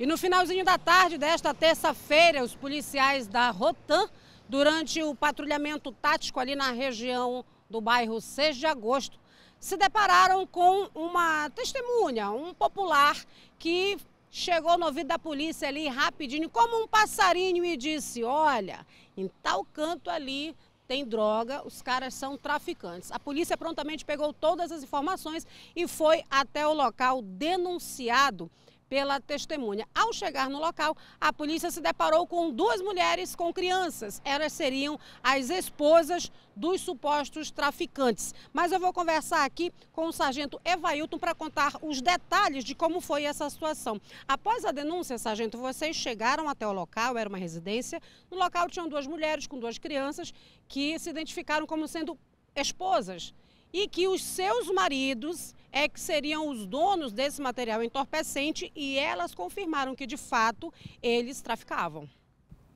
E no finalzinho da tarde desta terça-feira, os policiais da Rotan, durante o patrulhamento tático ali na região do bairro 6 de agosto, se depararam com uma testemunha, um popular que chegou no ouvido da polícia ali rapidinho, como um passarinho, e disse: Olha, em tal canto ali tem droga, os caras são traficantes. A polícia prontamente pegou todas as informações e foi até o local denunciado pela testemunha. Ao chegar no local, a polícia se deparou com duas mulheres com crianças. Elas seriam as esposas dos supostos traficantes. Mas eu vou conversar aqui com o sargento Evailton para contar os detalhes de como foi essa situação. Após a denúncia, sargento, vocês chegaram até o local, era uma residência. No local tinham duas mulheres com duas crianças que se identificaram como sendo esposas e que os seus maridos é que seriam os donos desse material entorpecente e elas confirmaram que, de fato, eles traficavam.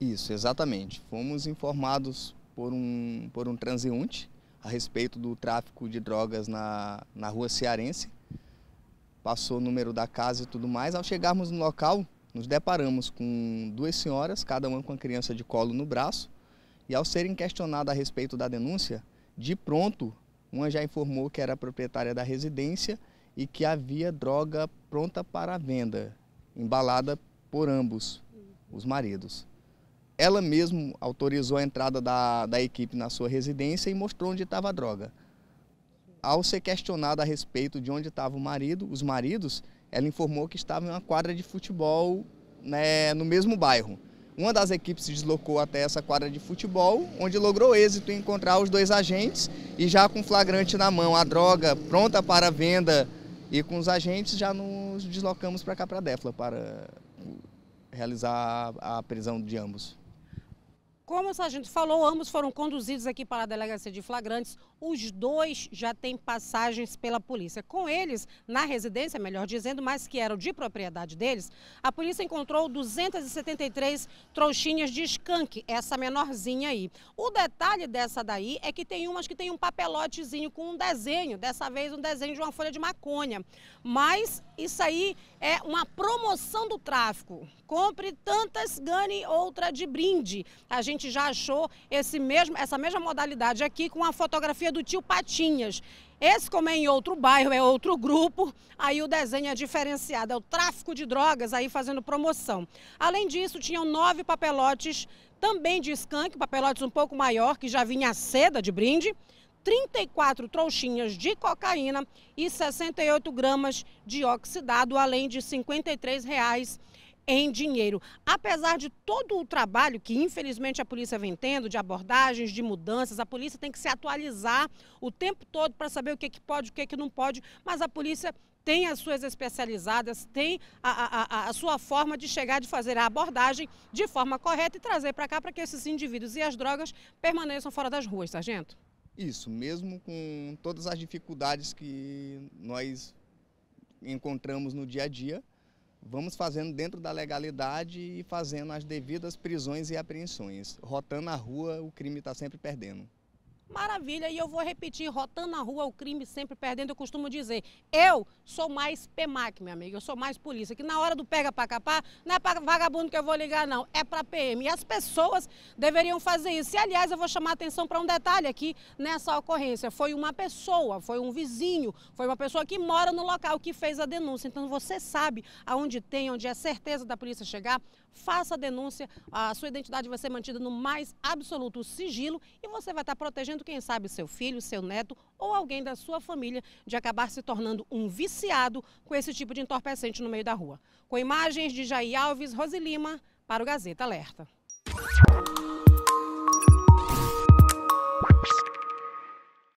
Isso, exatamente. Fomos informados por um, por um transeunte a respeito do tráfico de drogas na, na rua Cearense. Passou o número da casa e tudo mais. Ao chegarmos no local, nos deparamos com duas senhoras, cada uma com a criança de colo no braço. E ao serem questionadas a respeito da denúncia, de pronto uma já informou que era proprietária da residência e que havia droga pronta para venda, embalada por ambos os maridos. Ela mesma autorizou a entrada da, da equipe na sua residência e mostrou onde estava a droga. Ao ser questionada a respeito de onde estava o marido, os maridos, ela informou que estava em uma quadra de futebol né, no mesmo bairro. Uma das equipes se deslocou até essa quadra de futebol, onde logrou êxito em encontrar os dois agentes e já com flagrante na mão, a droga pronta para venda e com os agentes já nos deslocamos para cá para Defla para realizar a prisão de ambos. Como o sargento falou, ambos foram conduzidos aqui para a delegacia de flagrantes, os dois já têm passagens pela polícia. Com eles, na residência, melhor dizendo, mas que eram de propriedade deles, a polícia encontrou 273 trouxinhas de skunk, essa menorzinha aí. O detalhe dessa daí é que tem umas que tem um papelotezinho com um desenho, dessa vez um desenho de uma folha de maconha. Mas isso aí é uma promoção do tráfico. Compre tantas, ganhe outra de brinde. A gente já achou esse mesmo, essa mesma modalidade aqui com a fotografia do tio Patinhas. Esse, como é em outro bairro, é outro grupo, aí o desenho é diferenciado, é o tráfico de drogas aí fazendo promoção. Além disso, tinham nove papelotes também de skunk, papelotes um pouco maior, que já vinha a seda de brinde, 34 trouxinhas de cocaína e 68 gramas de oxidado, além de R$ 53 reais em dinheiro. Apesar de todo o trabalho que, infelizmente, a polícia vem tendo, de abordagens, de mudanças, a polícia tem que se atualizar o tempo todo para saber o que, que pode, o que, que não pode, mas a polícia tem as suas especializadas, tem a, a, a, sua forma de chegar, de fazer a abordagem de forma correta e trazer para cá para que esses indivíduos e as drogas permaneçam fora das ruas, sargento? Isso, mesmo com todas as dificuldades que nós encontramos no dia a dia, vamos fazendo dentro da legalidade e fazendo as devidas prisões e apreensões. Rotando a rua, o crime está sempre perdendo maravilha. E eu vou repetir, rotando na rua, o crime sempre perdendo. Eu costumo dizer, eu sou mais PEMAC, minha amiga eu sou mais polícia. Que na hora do pega pra capar, não é pra vagabundo que eu vou ligar, não. É pra PM. E as pessoas deveriam fazer isso. E, aliás, eu vou chamar atenção para um detalhe aqui nessa ocorrência. Foi uma pessoa, foi um vizinho, foi uma pessoa que mora no local que fez a denúncia. Então, você sabe aonde tem, onde é certeza da polícia chegar, faça a denúncia. A sua identidade vai ser mantida no mais absoluto sigilo e você vai estar protegendo medo, quem sabe seu filho, seu neto ou alguém da sua família, de acabar se tornando um viciado com esse tipo de entorpecente no meio da rua. Com imagens de Jair Alves, Rosilima, para o Gazeta Alerta.